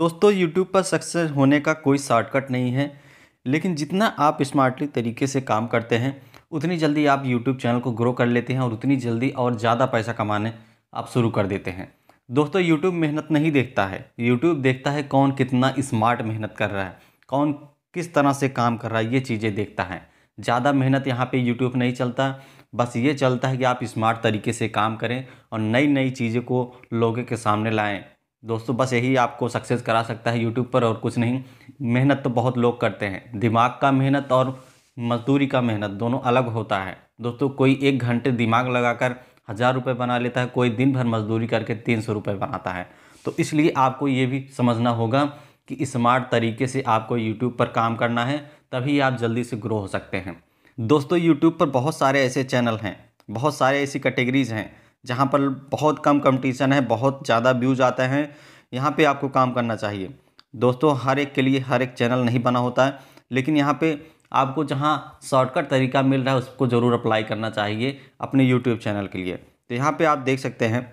दोस्तों यूट्यूब पर सक्सेस होने का कोई शॉर्टकट नहीं है लेकिन जितना आप स्मार्टली तरीके से काम करते हैं उतनी जल्दी आप यूट्यूब चैनल को ग्रो कर लेते हैं और उतनी जल्दी और ज़्यादा पैसा कमाने आप शुरू कर देते हैं दोस्तों यूट्यूब मेहनत नहीं देखता है यूट्यूब देखता है कौन कितना स्मार्ट मेहनत कर रहा है कौन किस तरह से काम कर रहा है ये चीज़ें देखता है ज़्यादा मेहनत यहाँ पर यूट्यूब नहीं चलता बस ये चलता है कि आप स्मार्ट तरीके से काम करें और नई नई चीज़ें को लोगों के सामने लाएँ दोस्तों बस यही आपको सक्सेस करा सकता है यूट्यूब पर और कुछ नहीं मेहनत तो बहुत लोग करते हैं दिमाग का मेहनत और मजदूरी का मेहनत दोनों अलग होता है दोस्तों कोई एक घंटे दिमाग लगाकर हज़ार रुपये बना लेता है कोई दिन भर मजदूरी करके तीन सौ रुपये बनाता है तो इसलिए आपको ये भी समझना होगा कि स्मार्ट तरीके से आपको यूट्यूब पर काम करना है तभी आप जल्दी से ग्रो हो सकते हैं दोस्तों यूट्यूब पर बहुत सारे ऐसे चैनल हैं बहुत सारे ऐसी कैटेगरीज़ हैं जहाँ पर बहुत कम कंपटीशन है बहुत ज़्यादा व्यूज़ आते हैं यहाँ पे आपको काम करना चाहिए दोस्तों हर एक के लिए हर एक चैनल नहीं बना होता है लेकिन यहाँ पे आपको जहाँ शॉर्टकट तरीका मिल रहा है उसको ज़रूर अप्लाई करना चाहिए अपने यूट्यूब चैनल के लिए तो यहाँ पर आप देख सकते हैं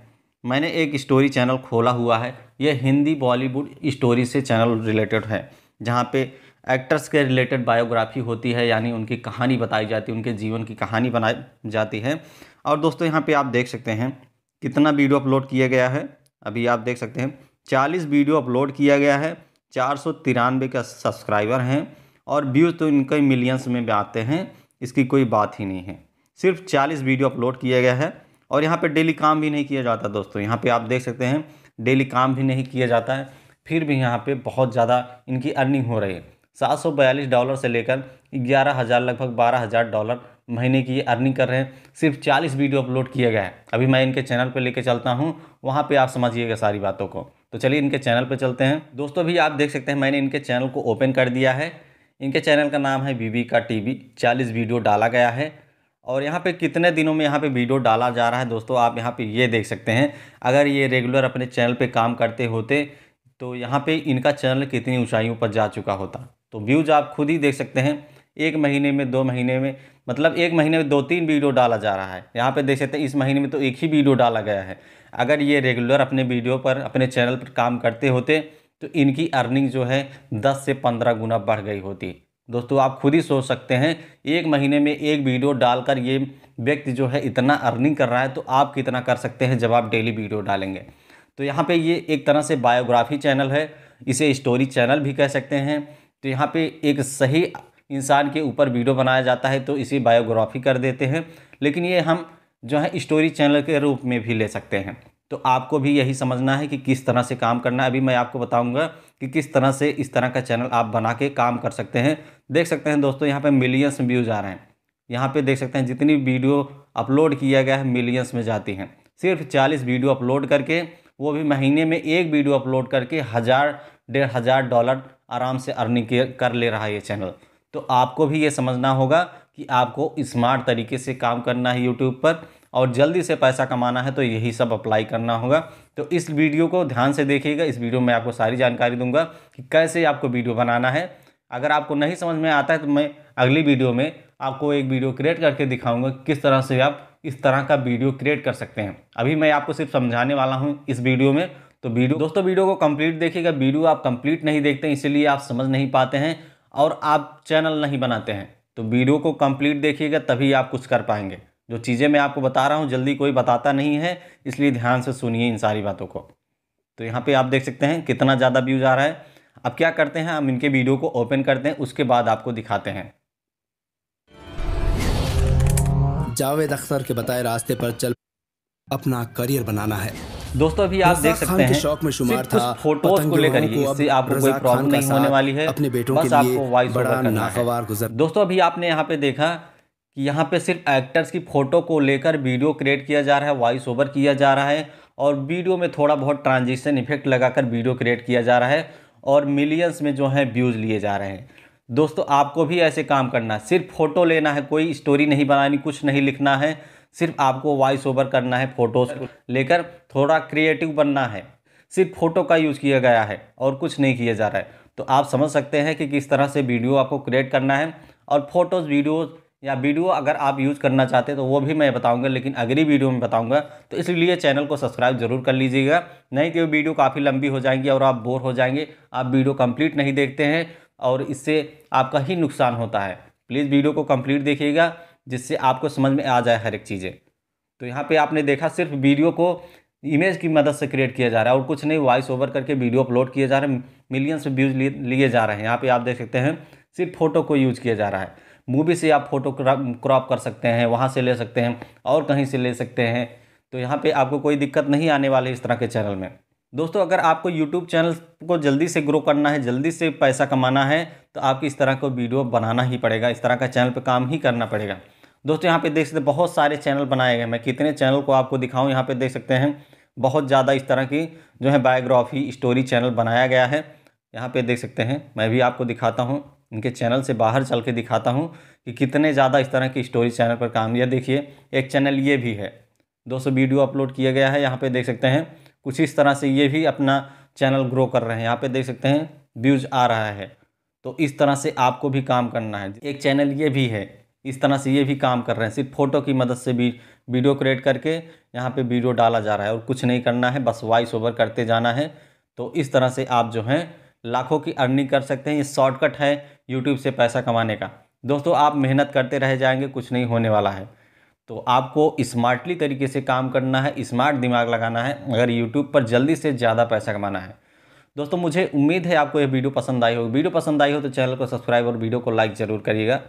मैंने एक स्टोरी चैनल खोला हुआ है ये हिंदी बॉलीवुड स्टोरी से चैनल रिलेटेड है जहाँ पर एक्टर्स के रिलेटेड बायोग्राफी होती है यानी उनकी कहानी बताई जाती है उनके जीवन की कहानी बनाई जाती है और दोस्तों यहाँ पे आप देख सकते हैं कितना वीडियो अपलोड किया गया है अभी आप देख सकते हैं चालीस वीडियो अपलोड किया गया है चार सौ तिरानवे का सब्सक्राइबर हैं और व्यूज़ तो इनके मिलियंस में भी आते हैं इसकी कोई बात ही नहीं है सिर्फ चालीस वीडियो अपलोड किया गया है और यहाँ पे डेली काम भी नहीं किया जाता दोस्तों यहाँ पे आप देख सकते हैं डेली काम भी नहीं किया जाता है फिर भी यहाँ पे बहुत ज़्यादा इनकी अर्निंग हो रही है सात सौ बयालीस डॉलर से लेकर ग्यारह हज़ार लगभग बारह हज़ार डॉलर महीने की अर्निंग कर रहे हैं सिर्फ चालीस वीडियो अपलोड किया गया है अभी मैं इनके चैनल पर लेकर चलता हूँ वहाँ पर आप समझिएगा सारी बातों को तो चलिए इनके चैनल पर चलते हैं दोस्तों भी आप देख सकते हैं मैंने इनके चैनल को ओपन कर दिया है इनके चैनल का नाम है बीबी का वी चालीस वीडियो डाला गया है और यहाँ पे कितने दिनों में यहाँ पे वीडियो डाला जा रहा है दोस्तों आप यहाँ पे ये देख सकते हैं अगर ये रेगुलर अपने चैनल पे काम करते होते तो यहाँ पे इनका चैनल कितनी ऊंचाइयों पर जा चुका होता तो व्यूज़ आप खुद ही देख सकते हैं एक महीने में दो महीने में मतलब एक महीने में दो तीन वीडियो डाला जा रहा है यहाँ पे देख सकते हैं इस महीने में तो एक ही वीडियो डाला गया है अगर ये रेगुलर अपने वीडियो पर अपने चैनल पर काम करते होते तो इनकी अर्निंग जो है दस से पंद्रह गुना बढ़ गई होती दोस्तों आप खुद ही सोच सकते हैं एक महीने में एक वीडियो डालकर ये व्यक्ति जो है इतना अर्निंग कर रहा है तो आप कितना कर सकते हैं जब आप डेली वीडियो डालेंगे तो यहाँ पे ये एक तरह से बायोग्राफी चैनल है इसे स्टोरी चैनल भी कह सकते हैं तो यहाँ पे एक सही इंसान के ऊपर वीडियो बनाया जाता है तो इसी बायोग्राफी कर देते हैं लेकिन ये हम जो है स्टोरी चैनल के रूप में भी ले सकते हैं तो आपको भी यही समझना है कि किस तरह से काम करना है अभी मैं आपको बताऊंगा कि किस तरह से इस तरह का चैनल आप बना के काम कर सकते हैं देख सकते हैं दोस्तों यहाँ पे मिलियंस व्यूज़ आ रहे हैं यहाँ पे देख सकते हैं जितनी वीडियो अपलोड किया गया है मिलियंस में जाती हैं सिर्फ चालीस वीडियो अपलोड करके वो भी महीने में एक वीडियो अपलोड करके हज़ार डेढ़ हज़ार डॉलर आराम से अर्निंग कर ले रहा है ये चैनल तो आपको भी ये समझना होगा कि आपको स्मार्ट तरीके से काम करना है यूट्यूब पर और जल्दी से पैसा कमाना है तो यही सब अप्लाई करना होगा तो इस वीडियो को ध्यान से देखिएगा इस वीडियो में आपको सारी जानकारी दूंगा कि कैसे आपको वीडियो बनाना है अगर आपको नहीं समझ में आता है तो मैं अगली वीडियो में आपको एक वीडियो क्रिएट करके दिखाऊंगा किस तरह से आप इस तरह का वीडियो क्रिएट कर सकते हैं अभी मैं आपको सिर्फ समझाने वाला हूँ इस वीडियो में तो वीडियो दोस्तों वीडियो को कम्प्लीट देखिएगा वीडियो आप कम्प्लीट नहीं देखते हैं, आप समझ नहीं पाते हैं और आप चैनल नहीं बनाते हैं तो वीडियो को कंप्लीट देखिएगा तभी आप कुछ कर पाएंगे जो चीज़ें मैं आपको बता रहा हूँ जल्दी कोई बताता नहीं है इसलिए ध्यान से सुनिए इन सारी बातों को तो यहाँ पर आप देख सकते हैं कितना ज़्यादा व्यूज़ आ रहा है अब क्या करते हैं हम इनके वीडियो को ओपन करते हैं उसके बाद आपको दिखाते हैं जावेद अख्तर के बताए रास्ते पर चल अपना करियर बनाना है दोस्तों अभी आप देख सकते हैं शौक में शुमार था फोटोज को लेकर आपको कोई प्रॉब्लम नहीं होने वाली है अपने बेटों के लिए वॉइस नागवार गुजर दोस्तों अभी आपने यहाँ पे देखा कि यहाँ पे सिर्फ एक्टर्स की फ़ोटो को लेकर वीडियो क्रिएट किया जा रहा है वॉइस ओवर किया जा रहा है और वीडियो में थोड़ा बहुत ट्रांजिशन इफेक्ट लगाकर वीडियो क्रिएट किया जा रहा है और मिलियंस में जो है व्यूज़ लिए जा रहे हैं दोस्तों आपको भी ऐसे काम करना सिर्फ फ़ोटो लेना है कोई स्टोरी नहीं बनानी कुछ नहीं लिखना है सिर्फ आपको वॉइस ओवर करना है फ़ोटोज़ लेकर थोड़ा क्रिएटिव बनना है सिर्फ फ़ोटो का यूज़ किया गया है और कुछ नहीं किया जा रहा है तो आप समझ सकते हैं कि किस तरह से वीडियो आपको क्रिएट करना है और फ़ोटोज़ वीडियोज़ या वीडियो अगर आप यूज़ करना चाहते हैं तो वो भी मैं बताऊंगा लेकिन अगली वीडियो में बताऊंगा तो इसलिए चैनल को सब्सक्राइब जरूर कर लीजिएगा नहीं कि वो तो वीडियो काफ़ी लंबी हो जाएंगी और आप बोर हो जाएंगे आप वीडियो कंप्लीट नहीं देखते हैं और इससे आपका ही नुकसान होता है प्लीज़ वीडियो को कम्प्लीट देखिएगा जिससे आपको समझ में आ जाए हर एक चीज़ें तो यहाँ पे आपने देखा सिर्फ वीडियो को इमेज की मदद से क्रिएट किया जा रहा है और कुछ नहीं वॉइस ओवर करके वीडियो अपलोड किए जा रहे हैं मिलियंस व्यूज लिए जा रहे हैं यहाँ पे आप देख सकते हैं सिर्फ फोटो को यूज किया जा रहा है मूवी से आप फोटो क्रॉप कर सकते हैं वहाँ से ले सकते हैं और कहीं से ले सकते हैं तो यहाँ पर आपको कोई दिक्कत नहीं आने वाली इस तरह के चैनल में दोस्तों अगर आपको यूट्यूब चैनल को जल्दी से ग्रो करना है जल्दी से पैसा कमाना है तो आपको इस तरह का वीडियो बनाना ही पड़ेगा इस तरह का चैनल पर काम ही करना पड़ेगा दोस्तों यहाँ पे देख सकते हैं बहुत सारे चैनल बनाए गए मैं कितने चैनल को आपको दिखाऊँ यहाँ पे देख सकते हैं बहुत ज़्यादा इस तरह की जो है बायोग्राफी स्टोरी चैनल बनाया गया है यहाँ पे देख सकते हैं मैं भी आपको दिखाता हूँ इनके चैनल से बाहर चल के दिखाता हूँ कि कितने ज़्यादा इस तरह की स्टोरी चैनल पर काम यह देखिए एक चैनल ये भी है दोस्तों वीडियो अपलोड किया गया है यहाँ पर देख सकते हैं कुछ इस तरह से ये भी अपना चैनल ग्रो कर रहे हैं यहाँ पे देख सकते हैं व्यूज़ आ रहा है तो इस तरह से आपको भी काम करना है एक चैनल ये भी है इस तरह से ये भी काम कर रहे हैं सिर्फ फ़ोटो की मदद से भी वीडियो क्रिएट करके यहाँ पे वीडियो डाला जा रहा है और कुछ नहीं करना है बस वॉइस ओवर करते जाना है तो इस तरह से आप जो हैं लाखों की अर्निंग कर सकते हैं ये शॉर्टकट है यूट्यूब से पैसा कमाने का दोस्तों आप मेहनत करते रह जाएंगे कुछ नहीं होने वाला है तो आपको स्मार्टली तरीके से काम करना है स्मार्ट दिमाग लगाना है अगर यूट्यूब पर जल्दी से ज़्यादा पैसा कमाना है दोस्तों मुझे उम्मीद है आपको यह वीडियो पसंद आई होगी वीडियो पसंद आई हो तो चैनल को सब्सक्राइब और वीडियो को लाइक ज़रूर करिएगा